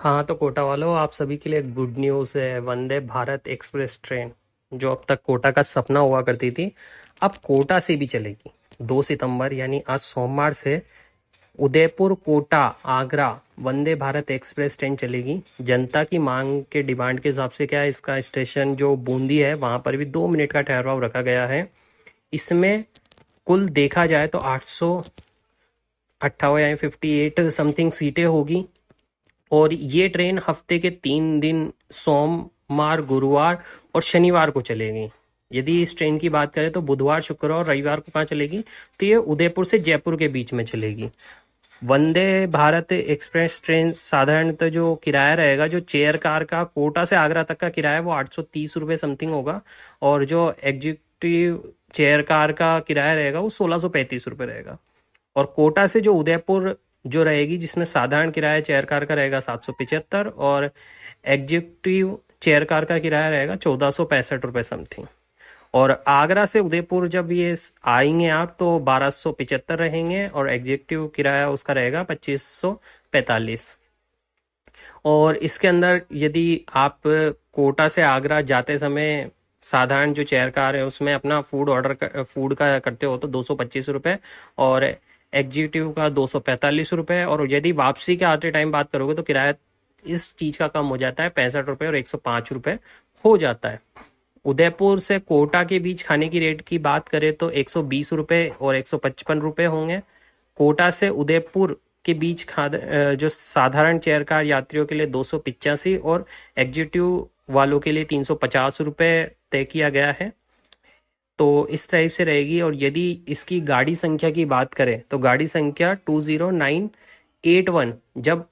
हाँ तो कोटा वालों आप सभी के लिए गुड न्यूज़ है वंदे भारत एक्सप्रेस ट्रेन जो अब तक कोटा का सपना हुआ करती थी अब कोटा से भी चलेगी दो सितंबर यानी आज सोमवार से उदयपुर कोटा आगरा वंदे भारत एक्सप्रेस ट्रेन चलेगी जनता की मांग के डिमांड के हिसाब से क्या है इसका स्टेशन जो बूंदी है वहाँ पर भी दो मिनट का ठहराव रखा गया है इसमें कुल देखा जाए तो आठ सौ अट्ठावन यानी फिफ्टी एट समथिंग सीटें होगी और ये ट्रेन हफ्ते के तीन दिन सोमवार गुरुवार और शनिवार को चलेगी यदि इस ट्रेन की बात करें तो बुधवार शुक्रवार और रविवार को कहाँ चलेगी तो ये उदयपुर से जयपुर के बीच में चलेगी वंदे भारत एक्सप्रेस ट्रेन साधारणतः जो किराया रहेगा जो चेयर कार का कोटा से आगरा तक का किराया वो आठ सौ तीस रुपये समथिंग होगा और जो एग्जीक्यूटिव चेयर कार का किराया रहेगा वो सोलह सौ पैंतीस रुपये रहेगा और कोटा से जो उदयपुर जो रहेगी जिसमें साधारण किराया चेयर कार का रहेगा सात सौ पिचहत्तर और एग्जीक्यूटिव चेयर कार का किराया रहेगा चौदह सौ पैंसठ रुपये समथिंग और आगरा से उदयपुर जब ये आएंगे आप तो बारह सौ पिचहत्तर रहेंगे और एग्जीक्यूटिव किराया उसका रहेगा पच्चीस सौ पैंतालीस और इसके अंदर यदि आप कोटा से आगरा जाते समय साधारण जो चेयर कार है उसमें अपना फूड ऑर्डर फूड का करते हो तो दो सौ पच्चीस रुपये और एग्जीक्यूटिव का दो सौ पैंतालीस रुपये और यदि वापसी के आते टाइम बात करोगे तो किराया इस चीज का कम हो जाता है पैंसठ रुपये और एक सौ पाँच रुपये हो जाता है उदयपुर से कोटा के बीच खाने की रेट की बात करें तो एक सौ बीस रुपये और एक सौ पचपन रुपये होंगे कोटा से उदयपुर के बीच जो साधारण चेयर कार यात्रियों के लिए दो सौ पिचासी और एग्जीक्यूटिव वालों के लिए तीन सौ पचास रुपये तय किया गया है तो इस टाइप से रहेगी और यदि इसकी गाड़ी संख्या की बात करें तो गाड़ी संख्या two zero nine eight one जब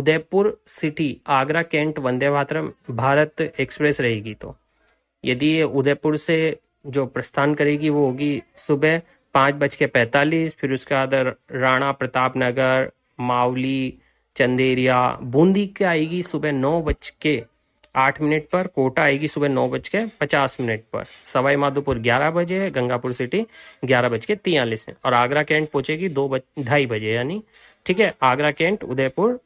Udaipur city Agra cantt Vande Mataram Bharat express रहेगी तो यदि ये उदयपुर से जो प्रस्थान करेगी वो होगी सुबह पाँच बज के पैंतालीस फिर उसके बाद राणा प्रताप नगर मावली चंदेरिया बूंदी के आएगी सुबह नौ बज के आठ मिनट पर कोटा आएगी सुबह नौ बज के पचास मिनट पर सवाई माधोपुर ग्यारह बजे है गंगापुर सिटी ग्यारह बज के तियालीस में और आगरा कैंट पहुंचेगी दो बज ढाई बजे यानी ठीक है Agra cantt Udaipur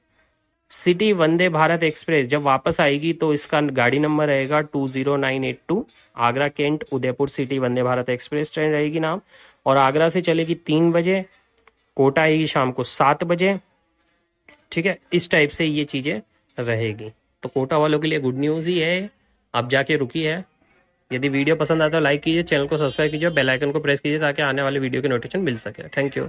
city Vande Bharat express जब वापस आएगी तो इसका गाड़ी नंबर रहेगा two zero nine eight two Agra cantt Udaipur city Vande Bharat express train रहेगी नाम और आगरा से चलेगी तीन बजे कोटा आएगी शाम को सात बजे ठीक है इस टाइप से ये चीज़ें रहेगी तो कोटा वालों के लिए गुड न्यूज़ ही है आप जाके रुकी है यदि वीडियो पसंद आता है तो लाइक कीजिए चैनल को सब्सक्राइब कीजिए बेल आइकन को प्रेस कीजिए ताकि आने वाले वीडियो के नोटिफिकेशन मिल सके थैंक यू